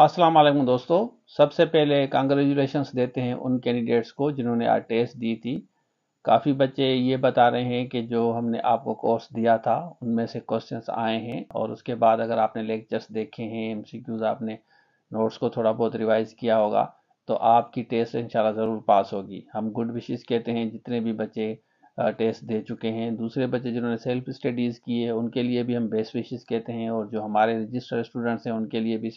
अस्सलाम वालेकुम दोस्तों सबसे पहले कॉन्ग्रेचुलेशन देते हैं उन कैंडिडेट्स को जिन्होंने आज टेस्ट दी थी काफ़ी बच्चे ये बता रहे हैं कि जो हमने आपको कोर्स दिया था उनमें से क्वेश्चंस आए हैं और उसके बाद अगर आपने लेक्चर्स देखे हैं क्यूज आपने नोट्स को थोड़ा बहुत रिवाइज़ किया होगा तो आपकी टेस्ट इंशाल्लाह ज़रूर पास होगी हम गुड विशेज़ कहते हैं जितने भी बच्चे टेस्ट दे चुके हैं दूसरे बच्चे जिन्होंने सेल्फ स्टडीज़ की है उनके लिए भी हम बेस्ट विशेज़ कहते हैं और जो हमारे रजिस्टर्ड स्टूडेंट्स हैं उनके लिए भी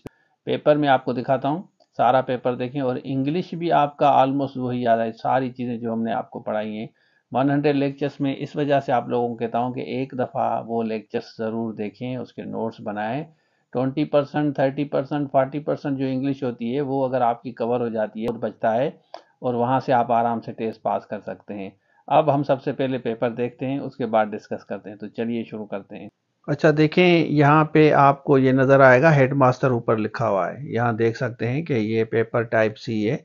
पेपर में आपको दिखाता हूँ सारा पेपर देखें और इंग्लिश भी आपका ऑलमोस्ट वही आ रहा है सारी चीज़ें जो हमने आपको पढ़ाई हैं 100 लेक्चर्स में इस वजह से आप लोगों को कहता हूँ कि एक दफ़ा वो लेक्चर्स ज़रूर देखें उसके नोट्स बनाएं 20 percent thirty percent forty percent जो इंग्लिश होती है वो अगर आपकी कवर हो जाती है और बचता है और वहाँ से आप आराम से टेस्ट पास कर सकते हैं अब हम सबसे पहले पेपर देखते हैं उसके बाद डिस्कस करते हैं तो चलिए शुरू करते हैं अच्छा देखें यहाँ पे आपको ये नज़र आएगा हेडमास्टर ऊपर लिखा हुआ है यहाँ देख सकते हैं कि ये पेपर टाइप सी है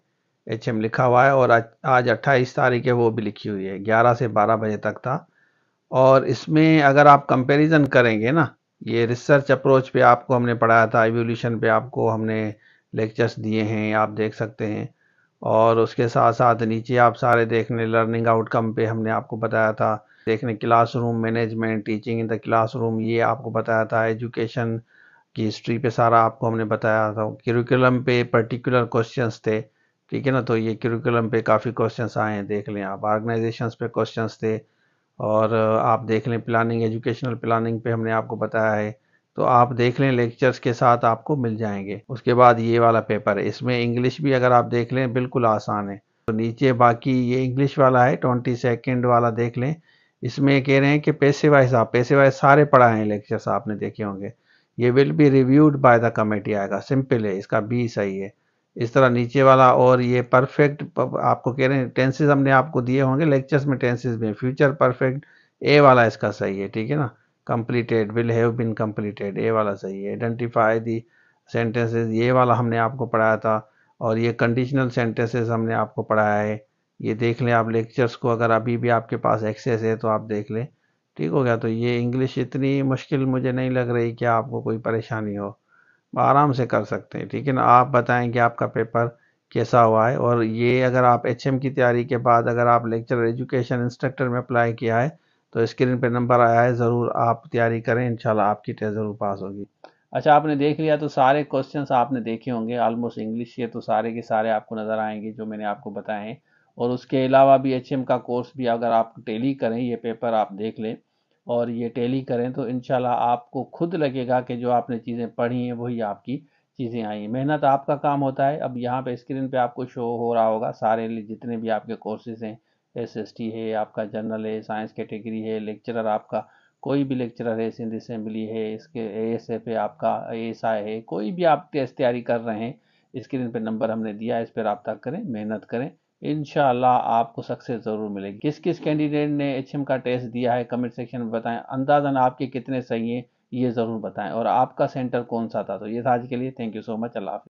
एच एम लिखा हुआ है और आज अट्ठाईस तारीख है वो भी लिखी हुई है ग्यारह से बारह बजे तक था और इसमें अगर आप कंपैरिजन करेंगे ना ये रिसर्च अप्रोच पे आपको हमने पढ़ाया था एवोल्यूशन पे आपको हमने लेक्चर्स दिए हैं आप देख सकते हैं और उसके साथ साथ नीचे आप सारे देखने लर्निंग आउटकम पे हमने आपको बताया था देखने classroom management teaching in the classroom ये आपको बताया था एजुकेशन की हिस्ट्री पे सारा आपको हमने बताया था क्यूरिकुलम पे पर्टिकुलर क्वेश्चंस थे ठीक है ना तो ये करिकुलम पे काफ़ी क्वेश्चंस आए हैं देख लें आप ऑर्गेनाइजेशंस पे क्वेश्चंस थे और आप देख लें प्लानिंग एजुकेशनल प्लानिंग पे हमने आपको बताया है तो आप देख लें लेक्चर्स के साथ आपको मिल जाएंगे उसके बाद ये वाला पेपर है इसमें इंग्लिश भी अगर आप देख लें बिल्कुल आसान है तो नीचे बाकी ये इंग्लिश वाला है ट्वेंटी सेकेंड वाला देख लें इसमें कह रहे हैं कि पैसे वाइज आप पैसे वाइज सारे पढ़ाए हैं लेक्चर्स आपने देखे होंगे ये will be reviewed by the committee आएगा सिंपल है इसका बी सही है इस तरह नीचे वाला और ये परफेक्ट आपको कह रहे हैं टेंसेज हमने आपको दिए होंगे लेक्चर्स में टेंसेज में फ्यूचर परफेक्ट ए वाला इसका सही है ठीक है ना completed will have been completed A वाला सही है आइडेंटिफाई दी सेंटेंसेज ये वाला हमने आपको पढ़ाया था और ये कंडीशनल सेंटेंसेज हमने आपको पढ़ाया है ये देख लें आप लेक्चर्स को अगर अभी भी आपके पास एक्सेस है तो आप देख लें ठीक हो गया तो ये इंग्लिश इतनी मुश्किल मुझे नहीं लग रही कि आपको कोई परेशानी हो आराम से कर सकते हैं ठीक है ना आप बताएं कि आपका पेपर कैसा हुआ है और ये अगर आप एच की तैयारी के बाद अगर आप लेक्चर एजुकेशन इंस्ट्रक्टर में अप्लाई किया है तो स्क्रीन पर नंबर आया है ज़रूर आप तैयारी करें इंशाल्लाह आपकी टेस्ट ज़रूर पास होगी अच्छा आपने देख लिया तो सारे क्वेश्चंस आपने देखे होंगे ऑलमोस्ट इंग्लिश के तो सारे के सारे आपको नज़र आएंगे जो मैंने आपको बताए हैं और उसके अलावा भी एच का कोर्स भी अगर आप टेली करें ये पेपर आप देख लें और ये टेली करें तो इन आपको खुद लगेगा कि जो आपने चीज़ें पढ़ी हैं वही आपकी चीज़ें आई हैं मेहनत आपका काम होता है अब यहाँ पे स्क्रीन पे आपको शो हो रहा होगा सारे जितने भी आपके कोर्सेज हैं एस एस टी है आपका जनरल है साइंस कैटेगरी है लेक्चरर आपका कोई भी लेक्चरर है सिंध असम्बली है इसके ए एस एफ है आपका ए एस आई है कोई भी आप टेस्ट तैयारी कर रहे हैं स्क्रीन पर नंबर हमने दिया इस पर रबता करें मेहनत करें इन आपको सक्सेस ज़रूर मिलेगी किस किस कैंडिडेट ने एच का टेस्ट दिया है कमेंट सेक्शन में बताएं अंदाजन आपके कितने सही हैं ये ज़रूर बताएं और आपका सेंटर कौन सा था तो ये था आज के लिए thank you so much Allah